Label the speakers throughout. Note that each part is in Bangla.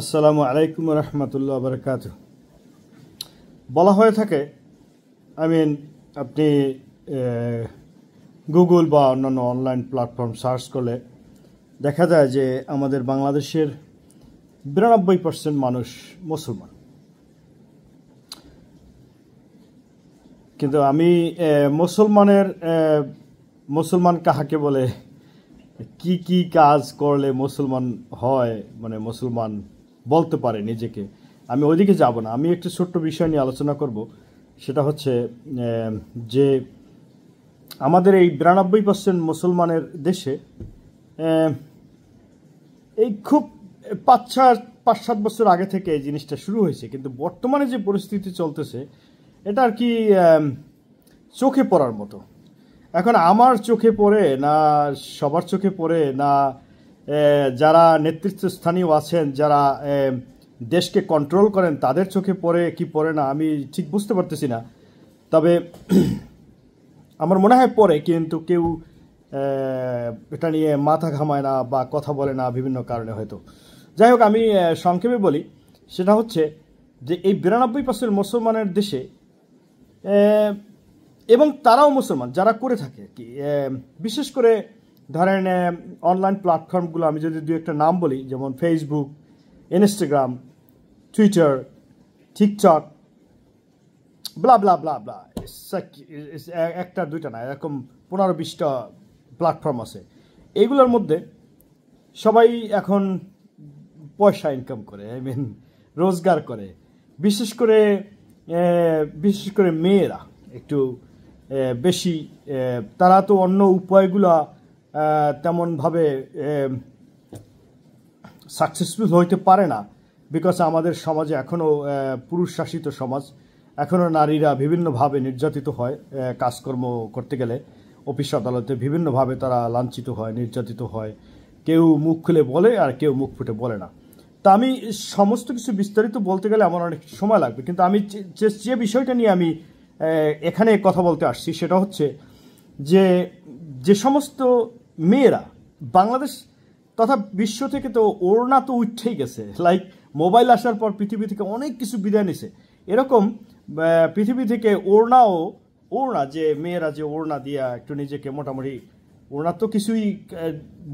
Speaker 1: আসসালামু আলাইকুম রহমতুল্লাহ বরকাত বলা হয়ে থাকে আই মিন আপনি গুগল বা অন্যান্য অনলাইন প্ল্যাটফর্ম সার্চ করলে দেখা যায় যে আমাদের বাংলাদেশের বিরানব্বই পার্সেন্ট মানুষ মুসলমান কিন্তু আমি মুসলমানের মুসলমান কাহাকে বলে কি কি কাজ করলে মুসলমান হয় মানে মুসলমান বলতে পারে নিজেকে আমি ওইদিকে যাব না আমি একটি ছোট্ট বিষয় নিয়ে আলোচনা করব সেটা হচ্ছে যে আমাদের এই বিরানব্বই পার্সেন্ট মুসলমানের দেশে এই খুব পাঁচ সাত পাঁচ সাত বছর আগে থেকে এই জিনিসটা শুরু হয়েছে কিন্তু বর্তমানে যে পরিস্থিতি চলতেছে এটা আর কি চোখে পড়ার মতো এখন আমার চোখে পড়ে না সবার চোখে পড়ে না যারা নেতৃত্বস্থানীয় আছেন যারা দেশকে কন্ট্রোল করেন তাদের চোখে পড়ে কি পড়ে না আমি ঠিক বুঝতে পারতেছি না তবে আমার মনে হয় পড়ে কিন্তু কেউ এটা নিয়ে মাথা ঘামায় না বা কথা বলে না বিভিন্ন কারণে হয়তো যাই হোক আমি সংক্ষেপে বলি সেটা হচ্ছে যে এই বিরানব্বই পার্সেন্ট মুসলমানের দেশে এবং তারাও মুসলমান যারা করে থাকে কি বিশেষ করে ধরেন অনলাইন প্ল্যাটফর্মগুলো আমি যদি দু একটা নাম বলি যেমন Facebook Instagram Twitter TikTok blah blah blah blah একটা দুইটা না এরকম পনেরো বিশটা প্ল্যাটফর্ম আছে এইগুলোর মধ্যে সবাই এখন পয়সা ইনকাম করে আই মিন রোজগার করে বিশেষ করে বিশেষ করে মেয়েরা একটু বেশি তারা তো অন্য উপায়গুলা তেমনভাবে সাকসেসফুল হইতে পারে না বিকজ আমাদের সমাজে এখনও পুরুষ শাসিত সমাজ এখনও নারীরা বিভিন্নভাবে নির্যাতিত হয় কাজকর্ম করতে গেলে অফিস আদালতে বিভিন্নভাবে তারা লাঞ্ছিত হয় নির্যাতিত হয় কেউ মুখ খুলে বলে আর কেউ মুখ ফুটে বলে না তা আমি সমস্ত কিছু বিস্তারিত বলতে গেলে আমার অনেক সময় লাগবে কিন্তু আমি যে বিষয়টা নিয়ে আমি এখানে কথা বলতে আসছি সেটা হচ্ছে যে যে সমস্ত মেয়েরা বাংলাদেশ তথা বিশ্ব থেকে তো ওড়না তো উঠেই গেছে লাইক মোবাইল আসার পর পৃথিবী থেকে অনেক কিছু বিদায় নিছে এরকম পৃথিবী থেকে ওড়নাও ওড়না যে মেয়েরা যে ওড়না দিয়া একটু নিজেকে মোটামুটি ওড়না তো কিছুই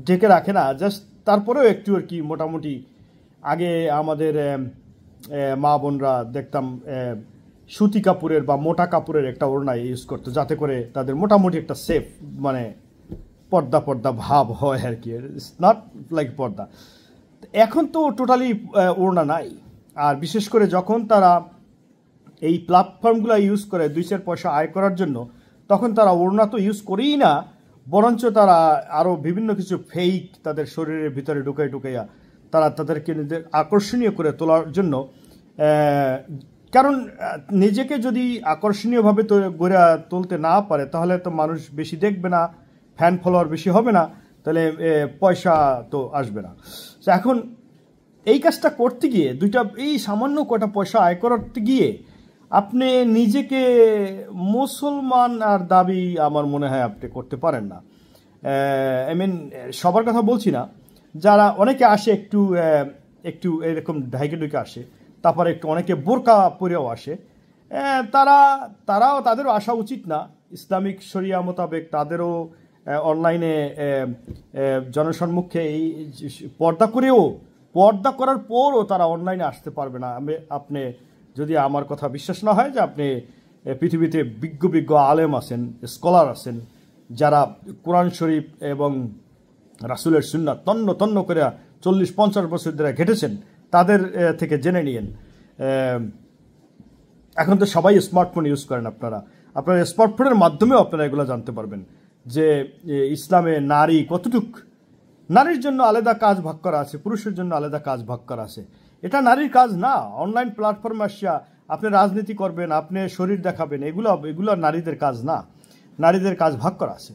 Speaker 1: ঢেকে রাখে না জাস্ট তারপরেও একটু আর কি মোটামুটি আগে আমাদের মা বোনরা দেখতাম সুতি কাপড়ের বা মোটা কাপড়ের একটা ওড়না ইউজ করতো যাতে করে তাদের মোটামুটি একটা সেফ মানে পর্দা পর্দা ভাব হয় আর কি ইটস নট লাইক পর্দা এখন তো টোটালি ওড়না নাই আর বিশেষ করে যখন তারা এই প্ল্যাটফর্মগুলো ইউজ করে দুই চার পয়সা আয় করার জন্য তখন তারা ওড়না তো ইউজ করেই না বরঞ্চ তারা আরও বিভিন্ন কিছু ফেইক তাদের শরীরের ভিতরে ঢুকাই ঢুকাইয়া তারা তাদেরকে নিজেদের আকর্ষণীয় করে তোলার জন্য কারণ নিজেকে যদি আকর্ষণীয়ভাবে তো গড়ে তুলতে না পারে তাহলে তো মানুষ বেশি দেখবে না ফ্যান ফলোয়ার বেশি হবে না তাহলে পয়সা তো আসবে না তো এখন এই কাজটা করতে গিয়ে দুইটা এই সামান্য কটা পয়সা আয় করতে গিয়ে আপনি নিজেকে মুসলমান আর দাবি আমার মনে হয় আপনি করতে পারেন না আই মিন সবার কথা বলছি না যারা অনেকে আসে একটু একটু এরকম ঢাইকে ঢুকে আসে তারপরে একটু অনেকে বোরকা পরেও আসে তারা তারাও তাদেরও আসা উচিত না ইসলামিক শরিয়া মোতাবেক তাদেরও অনলাইনে জনসম্মুখে এই পর্দা করেও পর্দা করার পরও তারা অনলাইনে আসতে পারবে না আমি আপনি যদি আমার কথা বিশ্বাস না হয় যে আপনি পৃথিবীতে বিজ্ঞ বিজ্ঞ আলেম আছেন স্কলার আছেন যারা কোরআন শরীফ এবং রাসুলের সুন্না তন্ন তন্ন করে চল্লিশ পঞ্চাশ বছর ধরে ঘেটেছেন তাদের থেকে জেনে নিয়েন এখন তো সবাই স্মার্টফোন ইউজ করেন আপনারা আপনার স্মার্টফোনের মাধ্যমেও আপনারা এগুলো জানতে পারবেন যে ইসলামে নারী কতটুক নারীর জন্য আলাদা কাজ ভাগ করা আছে পুরুষের জন্য আলাদা কাজ ভাগ করা আছে এটা নারীর কাজ না অনলাইন প্ল্যাটফর্মে আসিয়া আপনি রাজনীতি করবেন আপনি শরীর দেখাবেন এগুলো এগুলো নারীদের কাজ না নারীদের কাজ ভাগ করা আছে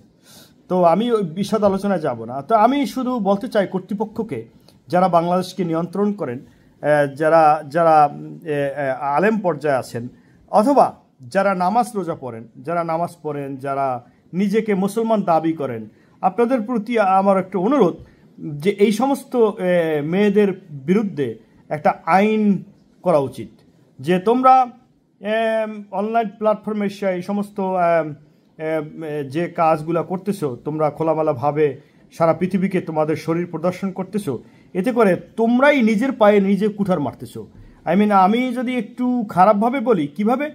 Speaker 1: তো আমি বিশদ আলোচনায় যাব না তো আমি শুধু বলতে চাই কর্তৃপক্ষকে যারা বাংলাদেশকে নিয়ন্ত্রণ করেন যারা যারা আলেম পর্যায়ে আছেন অথবা যারা নামাজ রোজা পড়েন যারা নামাজ পড়েন যারা নিজেকে মুসলমান দাবি করেন আপনাদের প্রতি আমার একটা অনুরোধ যে এই সমস্ত মেয়েদের বিরুদ্ধে একটা আইন করা উচিত যে তোমরা অনলাইন প্ল্যাটফর্মে সে এই সমস্ত যে কাজগুলো করতেছো তোমরা খোলামেলাভাবে সারা পৃথিবীকে তোমাদের শরীর প্রদর্শন করতেছো এতে করে তোমরাই নিজের পায়ে নিজে কুঠার মারতেছো আই মিন আমি যদি একটু খারাপভাবে বলি কিভাবে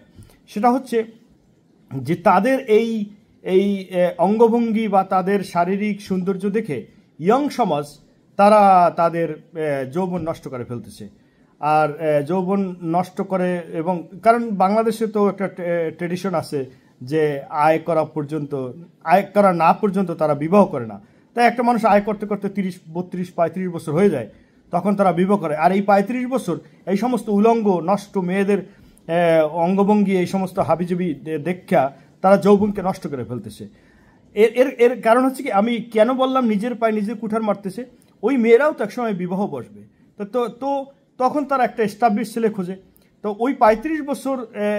Speaker 1: সেটা হচ্ছে যে তাদের এই এই অঙ্গভঙ্গি বা তাদের শারীরিক সৌন্দর্য দেখে ইয়ং সমাজ তারা তাদের যৌবন নষ্ট করে ফেলতেছে আর যৌবন নষ্ট করে এবং কারণ বাংলাদেশে তো একটা ট্রেডিশন আছে যে আয় করা পর্যন্ত আয় করা না পর্যন্ত তারা বিবাহ করে না তাই একটা মানুষ আয় করতে করতে তিরিশ বত্রিশ পঁয়ত্রিশ বছর হয়ে যায় তখন তারা বিবাহ করে আর এই পঁয়ত্রিশ বছর এই সমস্ত উলঙ্গ নষ্ট মেয়েদের অঙ্গভঙ্গি এই সমস্ত হাবিজাবি দেখা তারা যৌবনকে নষ্ট করে ফেলতেছে এর এর এর কারণ হচ্ছে কি আমি কেন বললাম নিজের পায়ে নিজের কুঠার মারতেছে ওই মেয়েরাও তো একসময় বিবাহ বসবে তো তো তখন তার একটা এস্টাবলিশ ছেলে খোঁজে তো ওই পঁয়ত্রিশ বছর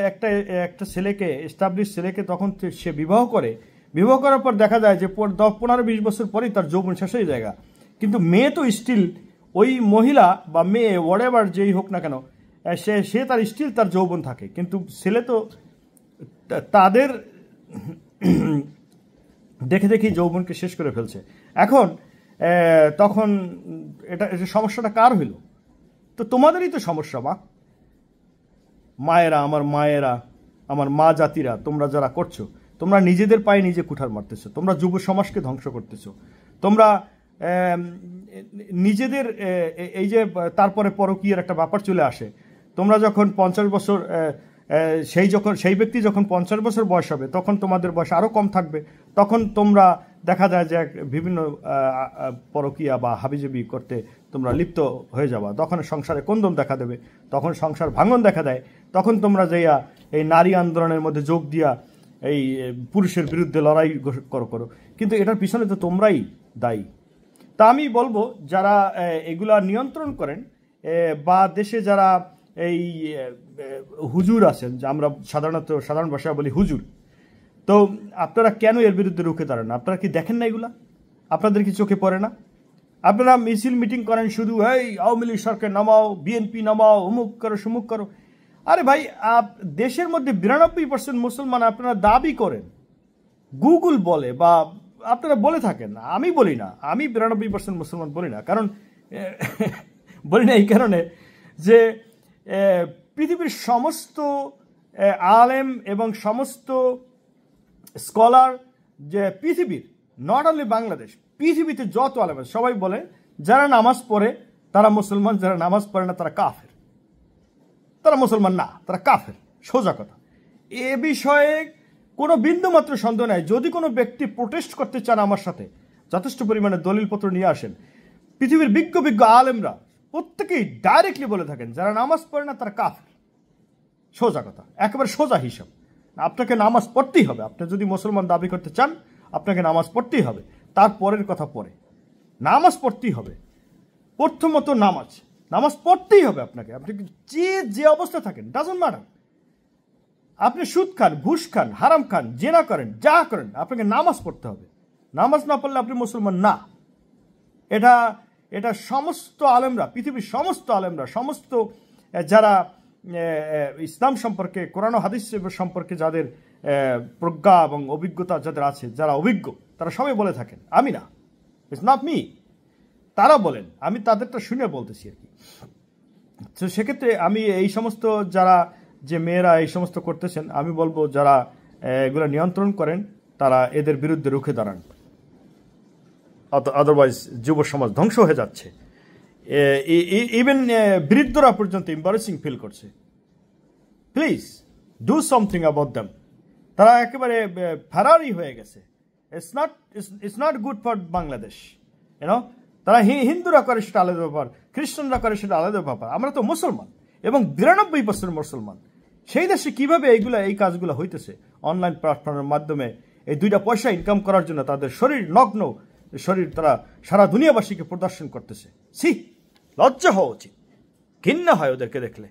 Speaker 1: একটা একটা ছেলেকে এস্টাবলিশ ছেলেকে তখন সে বিবাহ করে বিবাহ করার পর দেখা যায় যে দশ পনেরো বিশ বছর পরেই তার যৌবন শেষ হয়ে জায়গা কিন্তু মেয়ে তো স্টিল ওই মহিলা বা মেয়ে ওয়ার এভার যেই হোক না কেন সে সে তার স্টিল তার যৌবন থাকে কিন্তু ছেলে তো তাদের দেখে দেখি যৌবনকে শেষ করে ফেলছে এখন তখন এটা সমস্যাটা কার হইল তো তোমাদেরই তো সমস্যা মা মায়েরা আমার মায়েরা আমার মা জাতিরা তোমরা যারা করছো তোমরা নিজেদের পায়ে নিজে কুঠার মারতেছো তোমরা যুব সমাজকে ধ্বংস করতেছো তোমরা নিজেদের এই যে তারপরে পরকীয়ের একটা ব্যাপার চলে আসে তোমরা যখন পঞ্চাশ বছর সেই যখন সেই ব্যক্তি যখন পঞ্চাশ বছর বয়স হবে তখন তোমাদের বয়স আরও কম থাকবে তখন তোমরা দেখা যায় যে বিভিন্ন পরকিয়া বা হাবিজাবি করতে তোমরা লিপ্ত হয়ে যাবা তখন সংসারে কন্দন দেখা দেবে তখন সংসার ভাঙন দেখা দেয় তখন তোমরা যাইয়া এই নারী আন্দোলনের মধ্যে যোগ দিয়া এই পুরুষের বিরুদ্ধে লড়াই করো করো কিন্তু এটার পিছনে তো তোমরাই দায়ী তা আমি বলবো যারা এগুলা নিয়ন্ত্রণ করেন বা দেশে যারা এই হুজুর আছেন যে আমরা সাধারণত সাধারণ ভাষায় বলি হুজুর তো আপনারা কেন এর বিরুদ্ধে রুখে দাঁড়ান আপনারা কি দেখেন না এগুলা আপনাদের কি চোখে পড়ে না আপনারা মিছিল মিটিং করেন শুধু এই আওয়ামী লীগ সরকার নামাও বিএনপি নামাও অমুক করো সুমুক করো আরে ভাই আপ দেশের মধ্যে বিরানব্বই পার্সেন্ট মুসলমান আপনারা দাবি করেন গুগল বলে বা আপনারা বলে থাকেন আমি বলি না আমি বিরানব্বই পার্সেন্ট মুসলমান বলি না কারণ বলি না এই কারণে যে পৃথিবীর সমস্ত আলেম এবং সমস্ত স্কলার যে পৃথিবীর নট অনলি বাংলাদেশ পৃথিবীতে যত আলেম সবাই বলে যারা নামাজ পড়ে তারা মুসলমান যারা নামাজ পড়ে না তারা কাফের তারা মুসলমান না তারা কাফের সোজা কথা এ বিষয়ে কোনো বিন্দুমাত্র সন্দেহ নাই যদি কোনো ব্যক্তি প্রোটেস্ট করতে চান আমার সাথে যথেষ্ট পরিমাণে দলিলপত্র নিয়ে আসেন পৃথিবীর বিজ্ঞ বিজ্ঞ আলেমরা প্রত্যেকেই ডাইরেক্টলি বলে থাকেন যারা নামাজ পড়ে না তারা কাফের সোজা কথা একেবারে সোজা হিসাব আপনাকে নামাজ পড়তেই হবে আপনি যদি মুসলমান দাবি করতে চান আপনাকে নামাজ পড়তেই হবে তারপরের কথা পরে নামাজ পড়তেই হবে প্রথমত নামাজ নামাজ পড়তেই হবে আপনাকে আপনি যে যে অবস্থা থাকেন ডাজন ম্যাটার আপনি সুদ খান ঘুষ খান হারাম খান জেনা করেন যা করেন আপনাকে নামাজ পড়তে হবে নামাজ না পড়লে আপনি মুসলমান না এটা এটা সমস্ত আলেমরা পৃথিবীর সমস্ত আলেমরা সমস্ত যারা ইসলাম সম্পর্কে কোরআন হাদিস সম্পর্কে যাদের প্রজ্ঞা এবং অভিজ্ঞতা যাদের আছে যারা অভিজ্ঞ তারা সবাই বলে থাকেন আমি না ইটস নট মি তারা বলেন আমি তাদেরটা শুনে বলতেছি আর কি তো সেক্ষেত্রে আমি এই সমস্ত যারা যে মেয়েরা এই সমস্ত করতেছেন আমি বলবো যারা এগুলো নিয়ন্ত্রণ করেন তারা এদের বিরুদ্ধে রুখে দাঁড়ান আদারওয়াইজ যুব সমাজ ধ্বংস হয়ে যাচ্ছে ইভেন বৃদ্ধরা পর্যন্ত এম্বারেসিং ফিল করছে please do something about them তারা একেবারে ফেরারি হয়ে গেছে it's not it's not good for Bangladesh এন তারা হিন্দুরা করে সেটা আলাদা ব্যাপার খ্রিস্টানরা করে সেটা আলাদা ব্যাপার আমরা তো মুসলমান এবং বিরানব্বই পার্সেন্ট মুসলমান সেই দেশে কিভাবে এইগুলো এই কাজগুলো হইতেছে অনলাইন প্ল্যাটফর্মের মাধ্যমে এই দুইটা পয়সা ইনকাম করার জন্য তাদের শরীর নগ্ন শরীর তারা সারা দুনিয়াবাসীকে প্রদর্শন করতেছে সি লজ্জা হওয়া উচিত ঘিন্না হয় ওদেরকে দেখলে